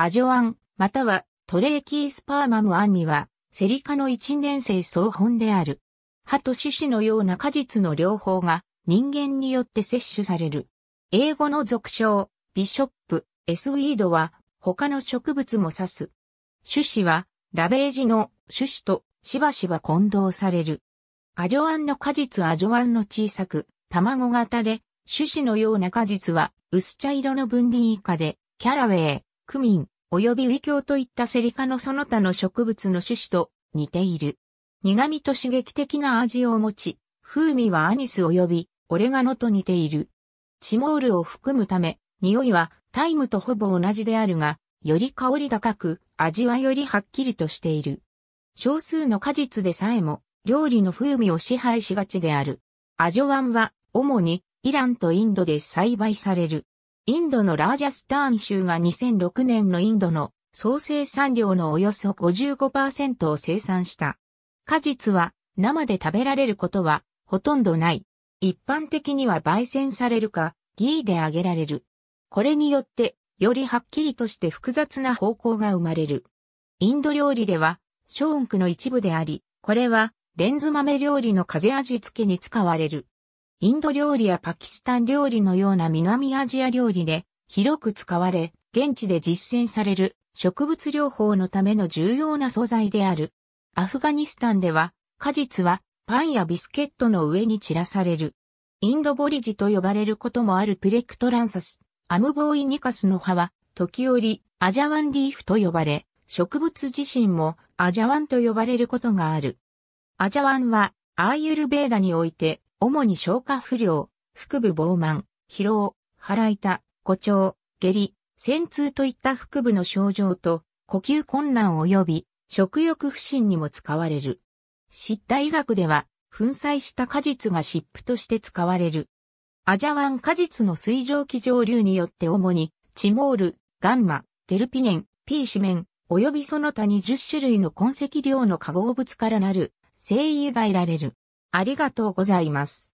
アジョアン、またはトレーキースパーマムアンミは、セリ科の一年生総本である。歯と種子のような果実の両方が人間によって摂取される。英語の俗称、ビショップ、エスウィードは他の植物も指す。種子はラベージの種子としばしば混同される。アジョアンの果実アジョアンの小さく、卵型で、種子のような果実は薄茶色の分離以下で、キャラウェイ、クミン、及びウイキョウといったセリ科のその他の植物の種子と似ている。苦味と刺激的な味を持ち、風味はアニス及びオレガノと似ている。チモールを含むため、匂いはタイムとほぼ同じであるが、より香り高く、味はよりはっきりとしている。少数の果実でさえも、料理の風味を支配しがちである。アジョワンは、主に、イランとインドで栽培される。インドのラージャスターン州が2006年のインドの総生産量のおよそ55%を生産した。果実は生で食べられることはほとんどない。一般的には焙煎されるか、ギーで揚げられる。これによって、よりはっきりとして複雑な方向が生まれる。インド料理では、ショーンクの一部であり、これは、レンズ豆料理の風味付けに使われる。インド料理やパキスタン料理のような南アジア料理で広く使われ、現地で実践される植物療法のための重要な素材である。アフガニスタンでは果実はパンやビスケットの上に散らされる。インドボリジと呼ばれることもあるプレクトランサス、アムボーイニカスの葉は時折アジャワンリーフと呼ばれ、植物自身もアジャワンと呼ばれることがある。アジャワンはアーユルベーダにおいて主に消化不良、腹部膨満、疲労、腹痛、誇張、下痢、腺痛といった腹部の症状と呼吸困難及び食欲不振にも使われる。湿田医学では粉砕した果実が湿布として使われる。アジャワン果実の水蒸気蒸留によって主にチモール、ガンマ、テルピネン、ピーシメン、及びその他に10種類の痕跡量の化合物からなる、精油が得られる。ありがとうございます。